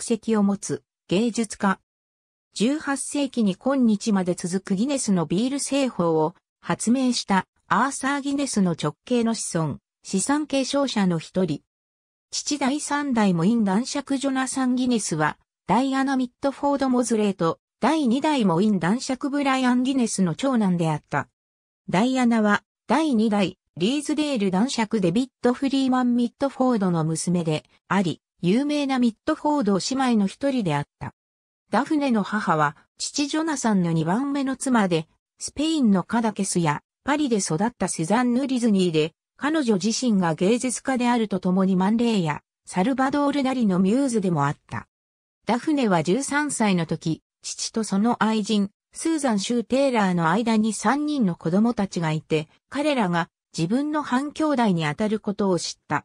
国籍を持つ芸術家。18世紀に今日まで続くギネスのビール製法を発明したアーサー・ギネスの直系の子孫、資産継承者の一人。父第三代イン男爵ジョナサン・ギネスは、ダイアナ・ミッドフォード・モズレーと、第二代イン男爵ブライアン・ギネスの長男であった。ダイアナは、第二代、リーズデール男爵デビッド・フリーマン・ミッドフォードの娘であり、有名なミッドフォード姉妹の一人であった。ダフネの母は、父ジョナサンの二番目の妻で、スペインのカダケスやパリで育ったセザンヌ・リズニーで、彼女自身が芸術家であるとともにマンレーやサルバドール・ダリのミューズでもあった。ダフネは13歳の時、父とその愛人、スーザン・シュー・テイラーの間に3人の子供たちがいて、彼らが自分の半兄弟にあたることを知った。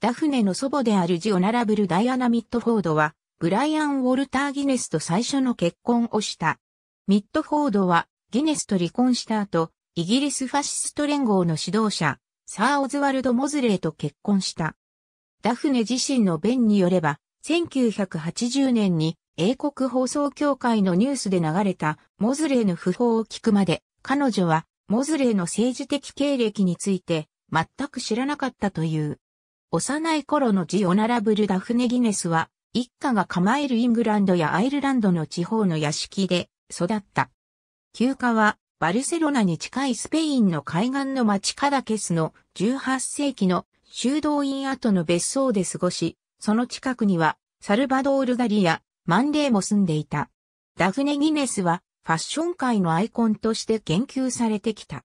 ダフネの祖母であるジオナラブル・ダイアナ・ミッドフォードは、ブライアン・ウォルター・ギネスと最初の結婚をした。ミッドフォードは、ギネスと離婚した後、イギリスファシスト連合の指導者、サー・オズワルド・モズレーと結婚した。ダフネ自身の弁によれば、1980年に英国放送協会のニュースで流れたモズレーの訃報を聞くまで、彼女はモズレーの政治的経歴について全く知らなかったという。幼い頃のオを並ぶルダフネギネスは、一家が構えるイングランドやアイルランドの地方の屋敷で育った。休暇は、バルセロナに近いスペインの海岸の町カダケスの18世紀の修道院跡の別荘で過ごし、その近くにはサルバドールガリやマンレーも住んでいた。ダフネ・ギネスはファッション界のアイコンとして言及されてきた。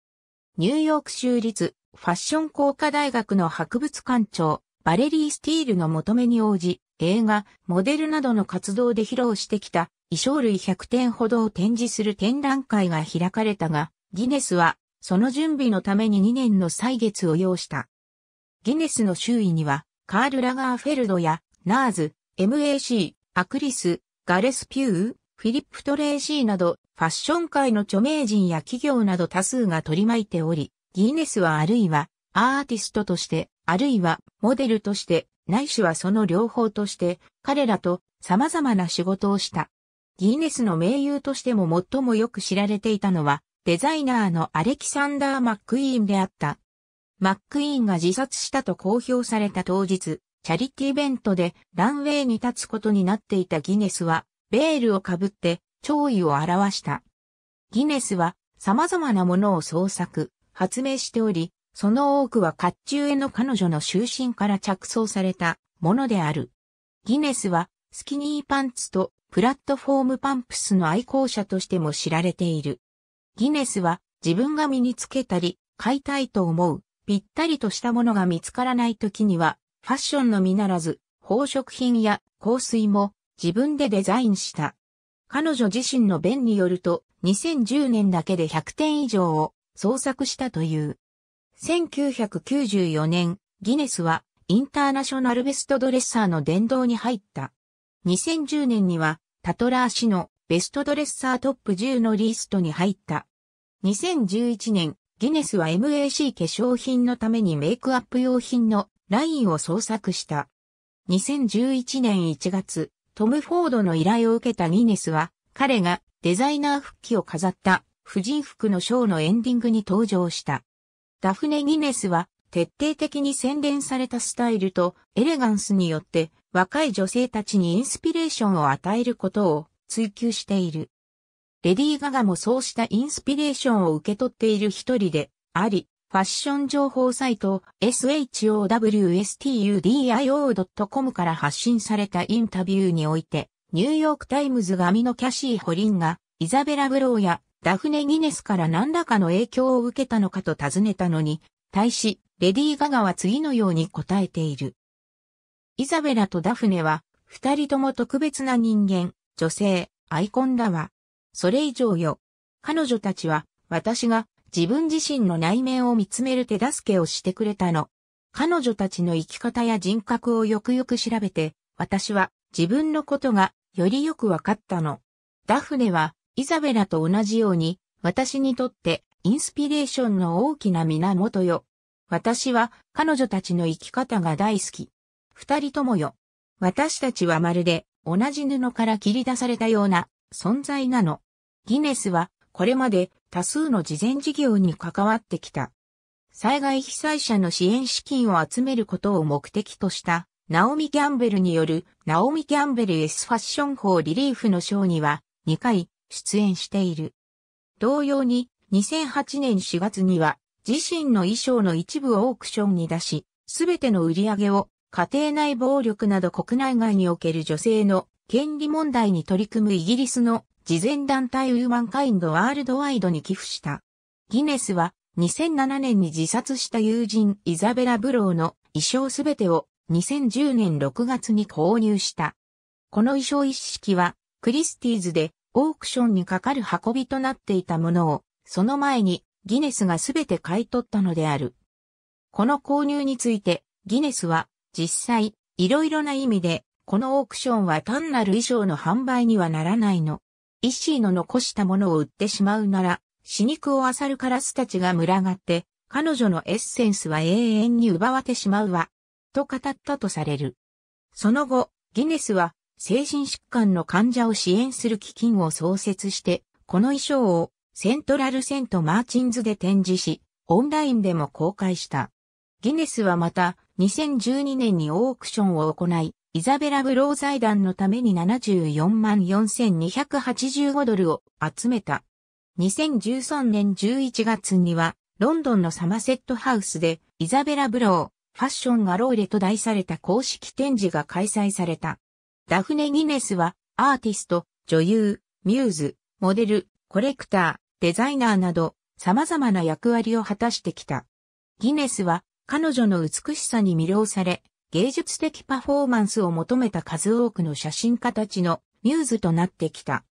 ニューヨーク州立ファッション工科大学の博物館長、バレリー・スティールの求めに応じ、映画、モデルなどの活動で披露してきた衣装類100点ほどを展示する展覧会が開かれたが、ギネスはその準備のために2年の歳月を要した。ギネスの周囲には、カール・ラガーフェルドや、ナーズ、MAC、アクリス、ガレス・ピュー、フィリップ・トレーシーなど、ファッション界の著名人や企業など多数が取り巻いており、ギーネスはあるいはアーティストとして、あるいはモデルとして、ないしはその両方として、彼らと様々な仕事をした。ギーネスの名優としても最もよく知られていたのは、デザイナーのアレキサンダー・マックイーンであった。マックイーンが自殺したと公表された当日、チャリティーイベントでランウェイに立つことになっていたギネスは、ベールをかぶって、弔意を表した。ギネスは様々なものを創作、発明しており、その多くは甲冑への彼女の終身から着想されたものである。ギネスはスキニーパンツとプラットフォームパンプスの愛好者としても知られている。ギネスは自分が身につけたり買いたいと思うぴったりとしたものが見つからない時にはファッションのみならず宝飾品や香水も自分でデザインした。彼女自身の弁によると2010年だけで100点以上を創作したという。1994年、ギネスはインターナショナルベストドレッサーの殿堂に入った。2010年にはタトラー氏のベストドレッサートップ10のリストに入った。2011年、ギネスは MAC 化粧品のためにメイクアップ用品のラインを創作した。2011年1月、トム・フォードの依頼を受けたギネスは、彼がデザイナー復帰を飾った婦人服のショーのエンディングに登場した。ダフネ・ギネスは徹底的に洗練されたスタイルとエレガンスによって若い女性たちにインスピレーションを与えることを追求している。レディー・ガガもそうしたインスピレーションを受け取っている一人であり、ファッション情報サイト showstudio.com から発信されたインタビューにおいて、ニューヨークタイムズ紙のキャシー・ホリンが、イザベラ・ブローやダフネ・ギネスから何らかの影響を受けたのかと尋ねたのに、対し、レディー・ガガは次のように答えている。イザベラとダフネは、二人とも特別な人間、女性、アイコンだわ。それ以上よ。彼女たちは、私が自分自身の内面を見つめる手助けをしてくれたの。彼女たちの生き方や人格をよくよく調べて、私は自分のことがよりよくわかったの。ダフネはイザベラと同じように、私にとってインスピレーションの大きな源よ。私は彼女たちの生き方が大好き。二人ともよ。私たちはまるで同じ布から切り出されたような存在なの。ギネスはこれまで多数の慈善事業に関わってきた。災害被災者の支援資金を集めることを目的としたナオミ・ギャンベルによるナオミ・ギャンベル S ファッション法リリーフの賞には2回出演している。同様に、2008年4月には、自身の衣装の一部をオークションに出し、すべての売り上げを家庭内暴力など国内外における女性の権利問題に取り組むイギリスの慈善団体ウーマンカインドワールドワイドに寄付した。ギネスは2007年に自殺した友人イザベラ・ブローの衣装すべてを2010年6月に購入した。この衣装一式はクリスティーズでオークションにかかる運びとなっていたものを、その前にギネスがすべて買い取ったのである。この購入について、ギネスは実際、いろいろな意味で、このオークションは単なる衣装の販売にはならないの。イッシーの残したものを売ってしまうなら、死肉を漁るカラスたちが群がって、彼女のエッセンスは永遠に奪われてしまうわ、と語ったとされる。その後、ギネスは精神疾患の患者を支援する基金を創設して、この衣装をセントラルセントマーチンズで展示し、オンラインでも公開した。ギネスはまた、2012年にオークションを行い、イザベラ・ブロー財団のために74万4285ドルを集めた。2013年11月には、ロンドンのサマセットハウスで、イザベラ・ブロー、ファッションがローレと題された公式展示が開催された。ダフネ・ギネスは、アーティスト、女優、ミューズ、モデル、コレクター、デザイナーなど、様々な役割を果たしてきた。ギネスは、彼女の美しさに魅了され、芸術的パフォーマンスを求めた数多くの写真家たちのミューズとなってきた。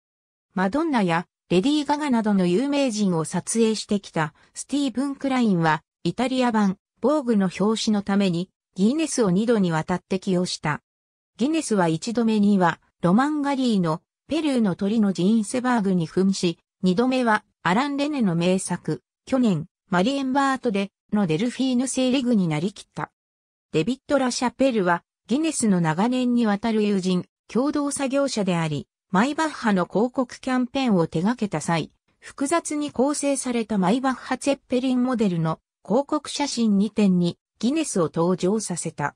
マドンナやレディー・ガガなどの有名人を撮影してきたスティーブン・クラインはイタリア版、防具の表紙のためにギネスを2度にわたって起用した。ギネスは一度目には、ロマンガリーのペルーの鳥のジーンセバーグに噴し、二度目はアラン・レネの名作、去年、マリエンバートでのデルフィーヌセーリグになりきった。デビット・ラ・シャペルは、ギネスの長年にわたる友人、共同作業者であり、マイバッハの広告キャンペーンを手掛けた際、複雑に構成されたマイバッハ・ツェッペリンモデルの広告写真2点にギネスを登場させた。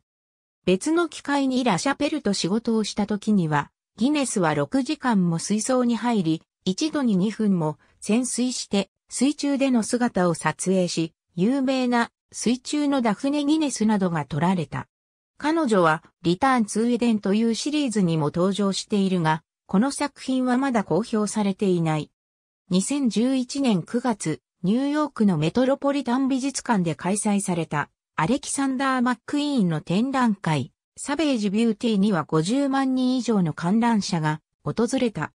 別の機会にラシャペルと仕事をした時には、ギネスは6時間も水槽に入り、一度に2分も潜水して水中での姿を撮影し、有名な水中のダフネ・ギネスなどが撮られた。彼女はリターン・ツー・エデンというシリーズにも登場しているが、この作品はまだ公表されていない。2011年9月、ニューヨークのメトロポリタン美術館で開催されたアレキサンダー・マックイーンの展覧会、サベージ・ビューティーには50万人以上の観覧者が訪れた。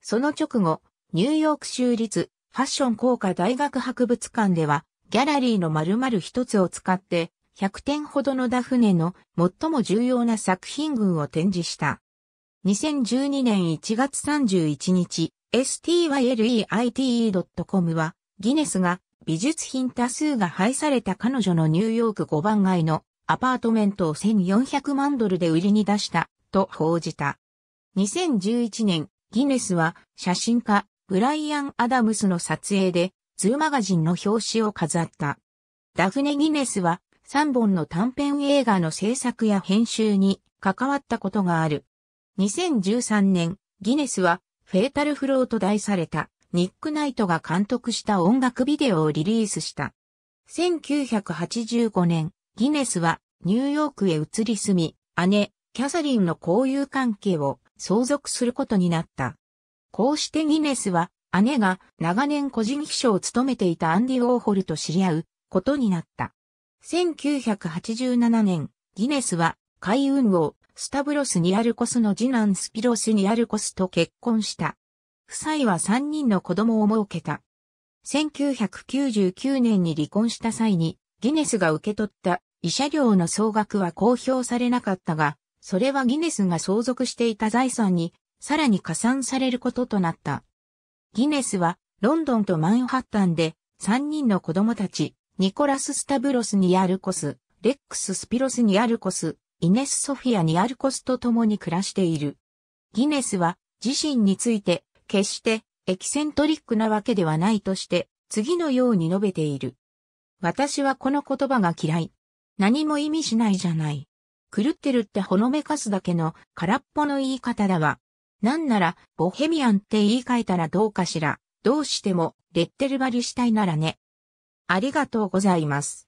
その直後、ニューヨーク州立ファッション工科大学博物館では、ギャラリーの丸々一つを使って、100点ほどのダフネの最も重要な作品群を展示した。2012年1月31日、stylite.com はギネスが美術品多数が廃された彼女のニューヨーク5番街のアパートメントを1400万ドルで売りに出したと報じた。2011年、ギネスは写真家ブライアン・アダムスの撮影でーマガジンの表紙を飾った。ダフネ・ギネスは3本の短編映画の制作や編集に関わったことがある。2013年、ギネスはフェータルフローと題されたニック・ナイトが監督した音楽ビデオをリリースした。1985年、ギネスはニューヨークへ移り住み、姉、キャサリンの交友関係を相続することになった。こうしてギネスは姉が長年個人秘書を務めていたアンディ・ウォーホルと知り合うことになった。1987年、ギネスは海運王スタブロス・ニアルコスの次男スピロス・ニアルコスと結婚した。夫妻は3人の子供を設けた。1999年に離婚した際に、ギネスが受け取った遺写料の総額は公表されなかったが、それはギネスが相続していた財産に、さらに加算されることとなった。ギネスは、ロンドンとマンハッタンで、3人の子供たち、ニコラス・スタブロス・ニアルコス、レックス・スピロス・ニアルコス、イネス・ソフィア・ニアルコスと共に暮らしている。ギネスは、自身について、決してエキセントリックなわけではないとして、次のように述べている。私はこの言葉が嫌い。何も意味しないじゃない。狂ってるってほのめかすだけの空っぽの言い方だわ。なんなら、ボヘミアンって言い換えたらどうかしら。どうしても、レッテル貼りしたいならね。ありがとうございます。